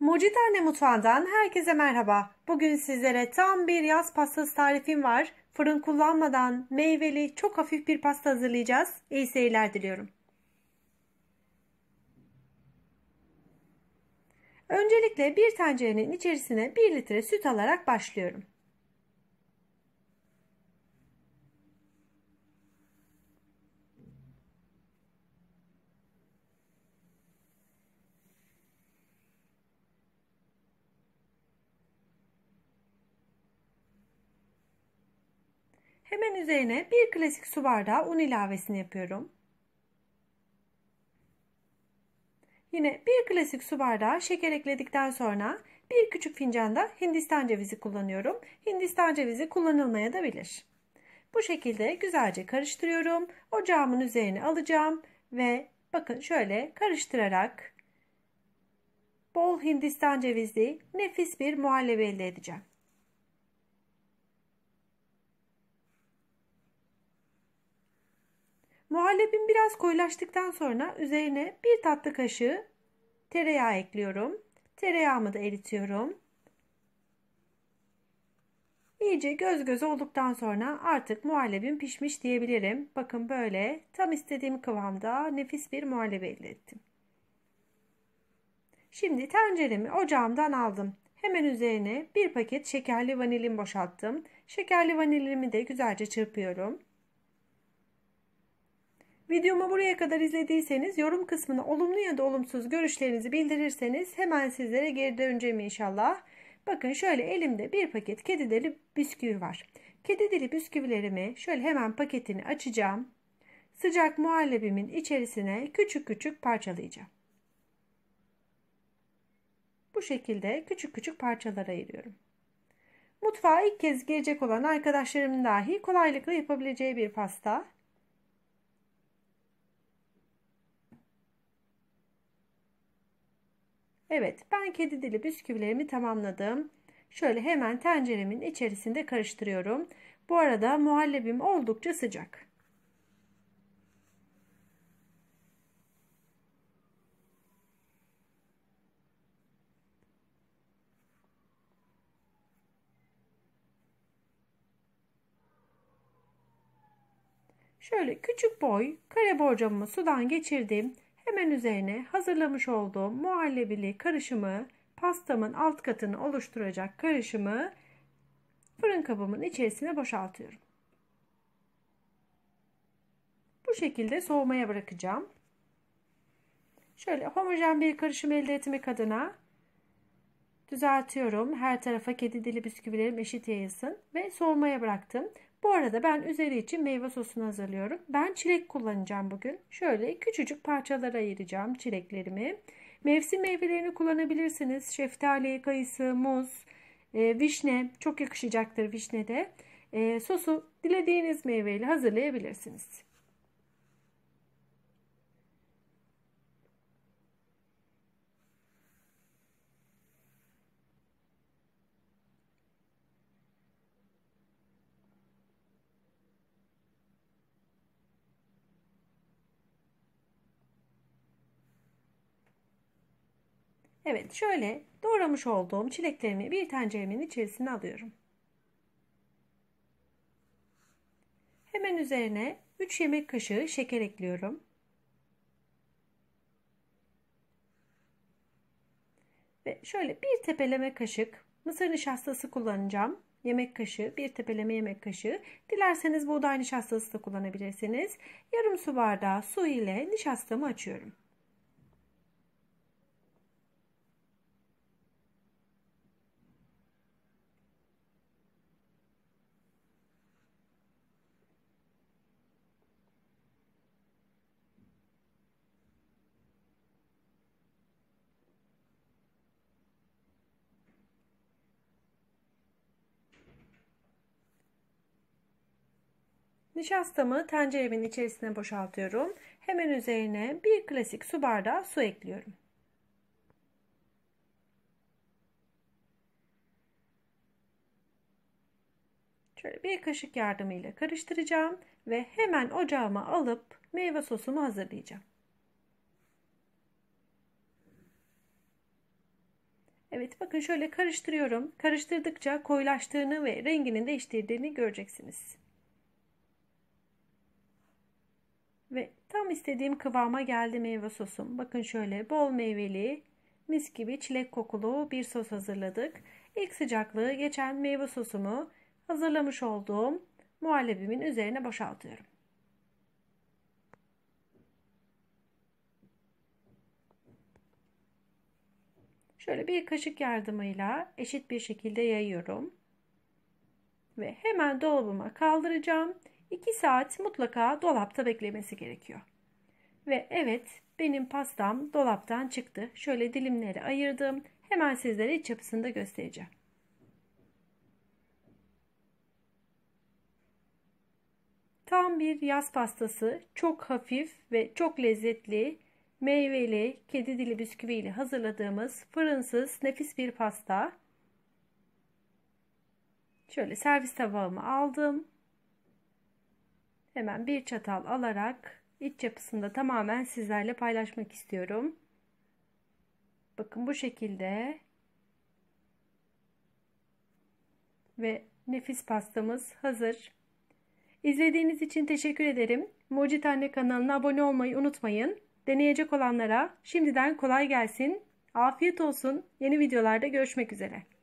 Mucit Anne Mutfağı'ndan herkese merhaba. Bugün sizlere tam bir yaz pastası tarifim var. Fırın kullanmadan meyveli çok hafif bir pasta hazırlayacağız. İyi seyirler diliyorum. Öncelikle bir tencerenin içerisine 1 litre süt alarak başlıyorum. Hemen üzerine bir klasik su bardağı un ilavesini yapıyorum. Yine bir klasik su bardağı şeker ekledikten sonra bir küçük fincanda hindistan cevizi kullanıyorum. Hindistan cevizi kullanılmaya da bilir. Bu şekilde güzelce karıştırıyorum. Ocağımın üzerine alacağım ve bakın şöyle karıştırarak bol hindistan cevizli nefis bir muhallebi elde edeceğim. Muhallebim biraz koyulaştıktan sonra üzerine bir tatlı kaşığı tereyağı ekliyorum. Tereyağımı da eritiyorum. İyice göz göz olduktan sonra artık muhallebim pişmiş diyebilirim. Bakın böyle tam istediğim kıvamda nefis bir muhallebi elde ettim. Şimdi tenceremi ocağımdan aldım. Hemen üzerine bir paket şekerli vanilin boşalttım. Şekerli vanilimi de güzelce çırpıyorum. Videomu buraya kadar izlediyseniz yorum kısmına olumlu ya da olumsuz görüşlerinizi bildirirseniz hemen sizlere geri döneceğim inşallah. Bakın şöyle elimde bir paket kedi dili bisküvi var. Kedi dili bisküvilerimi şöyle hemen paketini açacağım. Sıcak muhallebimin içerisine küçük küçük parçalayacağım. Bu şekilde küçük küçük parçalara ayırıyorum. Mutfağa ilk kez gelecek olan arkadaşlarımın dahi kolaylıkla yapabileceği bir pasta. Evet ben kedi dili bisküvilerimi tamamladım. Şöyle hemen tenceremin içerisinde karıştırıyorum. Bu arada muhallebim oldukça sıcak. Şöyle küçük boy kare borcamımı sudan geçirdim. Hemen üzerine hazırlamış olduğum muhallebili karışımı pastamın alt katını oluşturacak karışımı fırın kabımın içerisine boşaltıyorum. Bu şekilde soğumaya bırakacağım. Şöyle homojen bir karışım elde etmek adına düzeltiyorum. Her tarafa kedi dili bisküvilerim eşit yayılsın ve soğumaya bıraktım. Bu arada ben üzeri için meyve sosunu hazırlıyorum. Ben çilek kullanacağım bugün. Şöyle küçücük parçalara ayıracağım çileklerimi. Mevsim meyvelerini kullanabilirsiniz. Şeftali, kayısı, muz, e, vişne çok yakışacaktır vişnede. E, sosu dilediğiniz meyveyle hazırlayabilirsiniz. Evet şöyle doğramış olduğum çileklerimi bir tenceremin içerisine alıyorum. Hemen üzerine 3 yemek kaşığı şeker ekliyorum. Ve şöyle bir tepeleme kaşık mısır nişastası kullanacağım. Yemek kaşığı, bir tepeleme yemek kaşığı. Dilerseniz buğday nişastası da kullanabilirsiniz. Yarım su bardağı su ile nişastamı açıyorum. Nişastamı tenceremin içerisine boşaltıyorum. Hemen üzerine bir klasik su bardağı su ekliyorum. Şöyle bir kaşık yardımıyla karıştıracağım ve hemen ocağıma alıp meyve sosumu hazırlayacağım. Evet bakın şöyle karıştırıyorum. Karıştırdıkça koyulaştığını ve renginin değiştirdiğini göreceksiniz. Ve tam istediğim kıvama geldi meyve sosum. Bakın şöyle bol meyveli, mis gibi çilek kokulu bir sos hazırladık. İlk sıcaklığı geçen meyve sosumu hazırlamış olduğum muhallebimin üzerine boşaltıyorum. Şöyle bir kaşık yardımıyla eşit bir şekilde yayıyorum. Ve hemen dolabıma kaldıracağım. 2 saat mutlaka dolapta beklemesi gerekiyor. Ve evet benim pastam dolaptan çıktı. Şöyle dilimleri ayırdım. Hemen sizlere iç yapısını da göstereceğim. Tam bir yaz pastası, çok hafif ve çok lezzetli, meyveli, kedi dili bisküvi ile hazırladığımız fırınsız nefis bir pasta. Şöyle servis tabağımı aldım. Hemen bir çatal alarak iç yapısında tamamen sizlerle paylaşmak istiyorum. Bakın bu şekilde ve nefis pastamız hazır. İzlediğiniz için teşekkür ederim. Mucit Anne kanalına abone olmayı unutmayın. Deneyecek olanlara şimdiden kolay gelsin. Afiyet olsun. Yeni videolarda görüşmek üzere.